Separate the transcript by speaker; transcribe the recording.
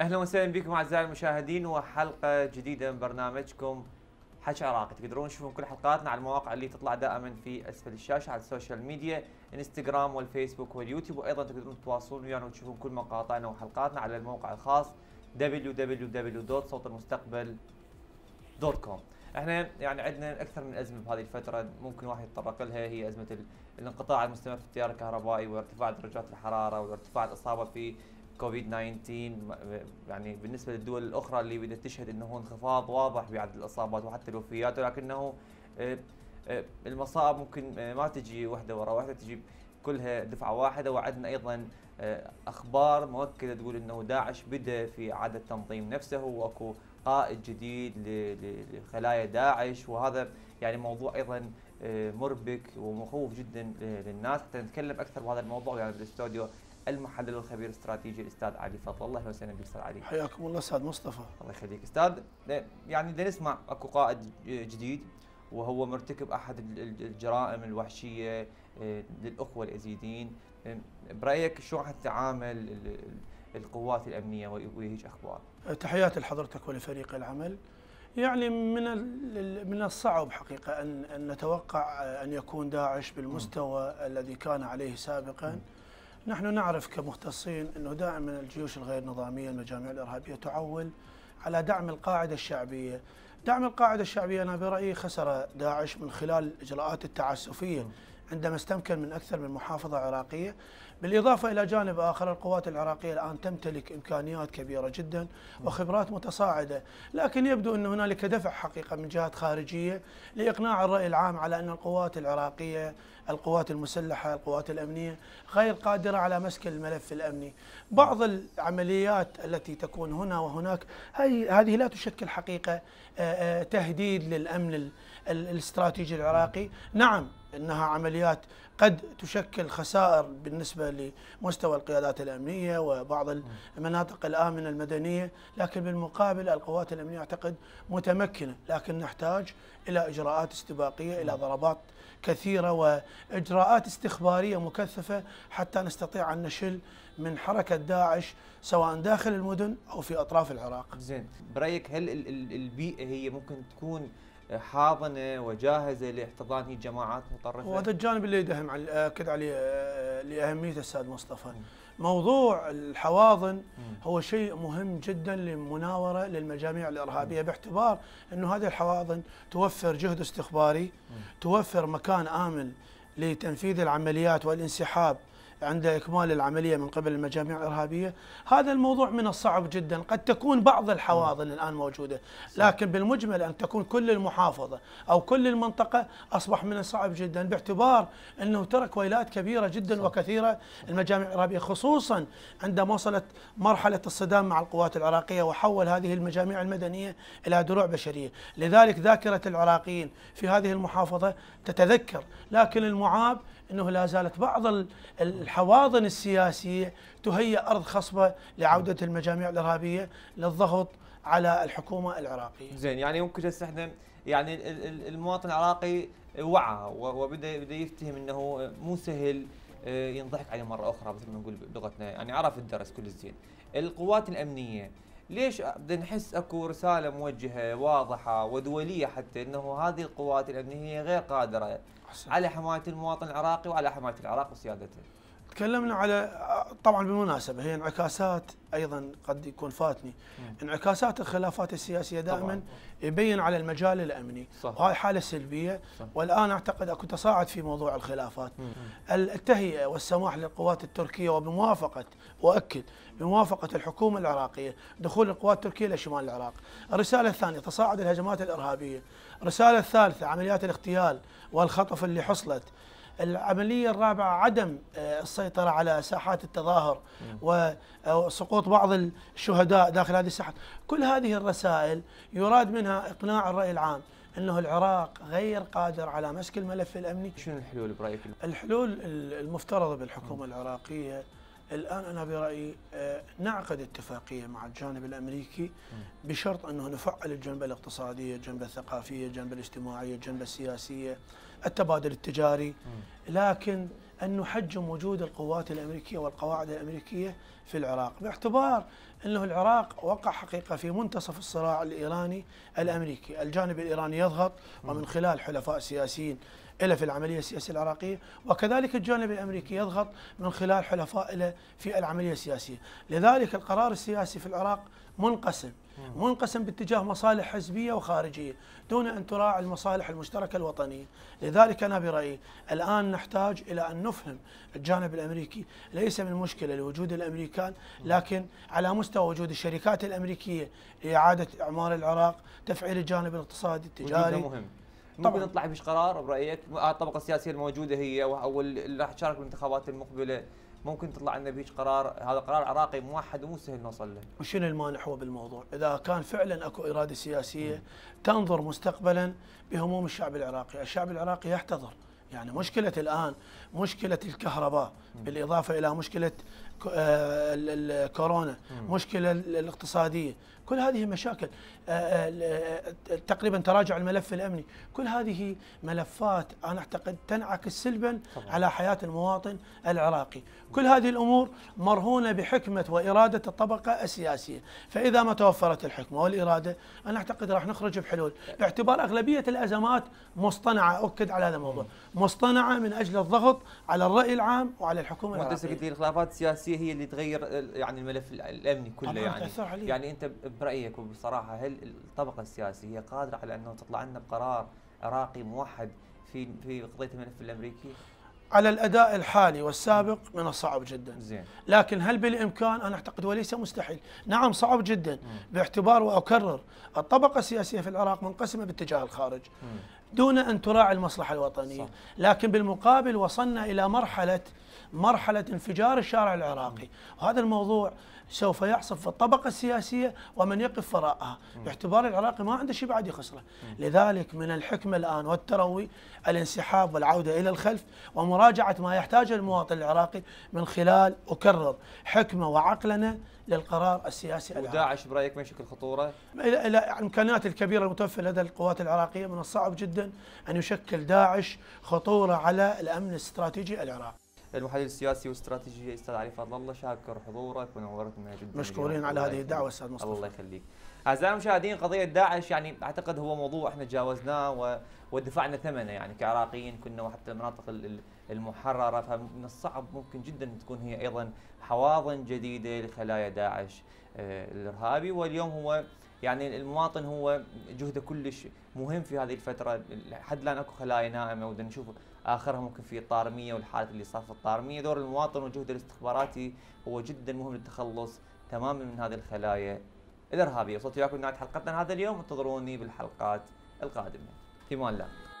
Speaker 1: اهلا وسهلا بكم اعزائي المشاهدين وحلقه جديده من برنامجكم حش عراقي تقدرون تشوفون كل حلقاتنا على المواقع اللي تطلع دائما في اسفل الشاشه على السوشيال ميديا انستغرام والفيسبوك واليوتيوب وايضا تقدرون تتواصلون ويانا وتشوفون كل مقاطعنا وحلقاتنا على الموقع الخاص www.صوتالمستقبل.com احنا يعني عندنا اكثر من ازمه بهذه الفتره ممكن واحد يتطرق لها هي ازمه الانقطاع المستمر في التيار الكهربائي وارتفاع درجات الحراره وارتفاع الاصابه في كوفيد 19 يعني بالنسبه للدول الاخرى اللي بدها تشهد انه انخفاض واضح بعدد الاصابات وحتى الوفيات ولكنه آه، آه، المصائب ممكن آه، ما تجي وحده ورا وحده تجي كلها دفعه واحده وعدنا ايضا اخبار مؤكده تقول انه داعش بدا في اعاده تنظيم نفسه واكو قائد جديد لخلايا داعش وهذا يعني موضوع ايضا مربك ومخوف جدا للناس حتى نتكلم اكثر بهذا الموضوع يعني بالاستوديو المحلل الخبير الاستراتيجي الاستاذ علي فضل الله وسهلا بك استاذ علي حياكم الله استاذ مصطفى الله يخليك استاذ يعني نسمع اكو قائد جديد وهو مرتكب احد الجرائم الوحشيه آه، للاخوه الازيدين برايك شو راح تتعامل القوات الامنيه وهيج اخبار؟
Speaker 2: آه، تحياتي لحضرتك ولفريق العمل. يعني من من الصعب حقيقه ان ان نتوقع آه، ان يكون داعش بالمستوى م. الذي كان عليه سابقا م. نحن نعرف كمختصين أنه دائما الجيوش الغير نظامية المجاميع الإرهابية تعول على دعم القاعدة الشعبية دعم القاعدة الشعبية أنا برأيي خسر داعش من خلال الإجراءات التعسفية عندما استمكن من أكثر من محافظة عراقية بالإضافة إلى جانب آخر القوات العراقية الآن تمتلك إمكانيات كبيرة جدا وخبرات متصاعدة لكن يبدو أن هنالك دفع حقيقة من جهات خارجية لإقناع الرأي العام على أن القوات العراقية القوات المسلحة القوات الأمنية غير قادرة على مسك الملف الأمني بعض العمليات التي تكون هنا وهناك هذه لا تشكل حقيقة آه، آه، تهديد للأمن الاستراتيجي العراقي نعم انها عمليات قد تشكل خسائر بالنسبة لمستوى القيادات الأمنية وبعض المناطق الآمنة المدنية لكن بالمقابل القوات الأمنية أعتقد متمكنة لكن نحتاج إلى إجراءات استباقية إلى ضربات كثيرة وإجراءات استخبارية مكثفة حتى نستطيع أن نشل من حركة داعش سواء داخل المدن أو في أطراف العراق
Speaker 1: زين برأيك هل البيئة هي ممكن تكون حاضنه وجاهزه لاحتضان هي جماعات مطرفه. وهذا الجانب اللي يدهم على اكد
Speaker 2: عليه آه، لاهميته السيد مصطفى. موضوع الحواضن هو شيء مهم جدا للمناوره للمجاميع الارهابيه باعتبار انه هذه الحواضن توفر جهد استخباري، توفر مكان امن لتنفيذ العمليات والانسحاب عند إكمال العملية من قبل المجاميع الإرهابية هذا الموضوع من الصعب جدا قد تكون بعض الحواضن الآن موجودة لكن بالمجمل أن تكون كل المحافظة أو كل المنطقة أصبح من الصعب جدا باعتبار أنه ترك ويلات كبيرة جدا وكثيرة المجاميع الإرهابية خصوصا عندما وصلت مرحلة الصدام مع القوات العراقية وحول هذه المجاميع المدنية إلى دروع بشرية لذلك ذاكرة العراقيين في هذه المحافظة تتذكر لكن المعاب أنه لا زالت بعض الحواضن السياسية تهيئ أرض خصبة لعودة المجاميع الإرهابية للضغط على الحكومة العراقية
Speaker 1: زين يعني ممكن هسه احنا يعني المواطن العراقي وعى وبدا بدا يفتهم انه مو سهل آه، ينضحك عليه مره اخرى مثل ما نقول بلغتنا يعني عرف الدرس كل الزين القوات الامنيه ليش نحس اكو رساله موجهه واضحه ودوليه حتى انه هذه القوات الامنيه هي غير قادره حسن. على حمايه المواطن العراقي وعلى حمايه العراق وسيادته
Speaker 2: تكلمنا على طبعا بالمناسبه هي انعكاسات ايضا قد يكون فاتني انعكاسات الخلافات السياسيه دائما يبين على المجال الامني صح. حاله سلبيه صح. والان اعتقد اكو تصاعد في موضوع الخلافات مم. التهيئه والسماح للقوات التركيه وبموافقه واكد بموافقه الحكومه العراقيه دخول القوات التركيه لشمال العراق الرساله الثانيه تصاعد الهجمات الارهابيه الرساله الثالثه عمليات الاغتيال والخطف اللي حصلت العملية الرابعة عدم آه، السيطرة على ساحات التظاهر وسقوط آه، بعض الشهداء داخل هذه الساحات كل هذه الرسائل يراد منها إقناع الرأي العام انه العراق غير قادر على مسك الملف الامني شنو الحلول برايك الحلول المفترضه بالحكومه العراقيه الآن أنا برأيي آه، نعقد اتفاقية مع الجانب الأمريكي بشرط أنه نفعل الجنب الاقتصادية الجنب الثقافية الجنب الاجتماعية الجنب السياسية التبادل التجاري لكن أن نحجم وجود القوات الأمريكية والقواعد الأمريكية في العراق باعتبار أنه العراق وقع حقيقة في منتصف الصراع الإيراني الأمريكي الجانب الإيراني يضغط ومن خلال حلفاء سياسيين إلى في العملية السياسية العراقية وكذلك الجانب الأمريكي يضغط من خلال حلفاء إلى في العملية السياسية لذلك القرار السياسي في العراق منقسم منقسم باتجاه مصالح حزبيه وخارجيه دون ان تراعي المصالح المشتركه الوطنيه، لذلك انا برايي الان نحتاج الى ان نفهم الجانب الامريكي، ليس من مشكله لوجود الامريكان لكن على مستوى وجود الشركات الامريكيه لاعاده اعمار العراق، تفعيل الجانب الاقتصادي التجاري مهم.
Speaker 1: ممكن نطلع بش قرار برايك آه، الطبقه السياسيه الموجوده هي او اللي راح تشارك بالانتخابات المقبله ممكن تطلع لنا بهيك قرار هذا قرار عراقي موحد ومو سهل نوصل له.
Speaker 2: وشنو المانع هو بالموضوع؟ اذا كان فعلا اكو اراده سياسيه مم. تنظر مستقبلا بهموم الشعب العراقي، الشعب العراقي يحتضر يعني مشكلة الآن مشكلة الكهرباء بالإضافة إلى مشكلة آه، كورونا مشكلة الاقتصادية كل هذه مشاكل آه، آه، تقريبا تراجع الملف الأمني كل هذه ملفات أنا أعتقد تنعكس سلبا على حياة المواطن العراقي كل هذه الأمور مرهونة بحكمة وإرادة الطبقة السياسية فإذا ما توفرت الحكمة والإرادة أنا أعتقد راح نخرج بحلول باعتبار أغلبية الأزمات مصطنعة أؤكد على هذا الموضوع مصطنعة من أجل الضغط على الرأي العام وعلى الحكومة العراقية
Speaker 1: الخلافات السياسية النفسيه هي اللي تغير يعني الملف الامني كله يعني يعني انت برايك وبصراحه هل الطبقه السياسيه هي قادره على انه تطلع لنا بقرار عراقي موحد في في قضيه الملف الامريكي؟
Speaker 2: على الاداء الحالي والسابق من الصعب جدا زين. لكن هل بالامكان انا اعتقد وليس مستحيل نعم صعب جدا باعتبار واكرر الطبقه السياسيه في العراق منقسمه باتجاه الخارج دون ان تراعي المصلحه الوطنيه صح. لكن بالمقابل وصلنا الى مرحله مرحلة انفجار الشارع العراقي وهذا الموضوع سوف يحصل في الطبقة السياسية ومن يقف وراءها باعتبار العراقي ما عنده شيء بعد يخسره لذلك من الحكمة الآن والتروي الانسحاب والعودة إلى الخلف ومراجعة ما يحتاجه المواطن العراقي من خلال أكرر حكمة وعقلنا للقرار السياسي العراقي
Speaker 1: وداعش برأيك ما يشكل خطورة؟
Speaker 2: إلى الإمكانيات الكبيرة المتوفرة لدى القوات العراقية من الصعب جدا أن يشكل داعش خطورة على الأمن الاستراتيجي العراقي
Speaker 1: المحلل السياسي والاستراتيجي استاذ علي فضل الله شاكر حضورك ونورتنا جدا مشكورين على هذه الدعوه استاذ مصطفى الله يخليك اعزائي المشاهدين قضيه داعش يعني اعتقد هو موضوع احنا تجاوزناه ودفعنا ثمنه يعني كعراقيين كنا وحتى المناطق المحرره فمن الصعب ممكن جدا تكون هي ايضا حواضن جديده لخلايا داعش آه، الارهابي واليوم هو يعني المواطن هو جهده كلش مهم في هذه الفتره لحد الان اكو خلايا نائمه ودنا نشوف اخرها ممكن في الطارميه والحاله اللي صار في الطارميه دور المواطن وجهد الاستخباراتي هو جدا مهم للتخلص تماما من هذه الخلايا الارهابيه وصلت وياكم نهايه حلقتنا هذا اليوم انتظروني بالحلقات القادمه في الله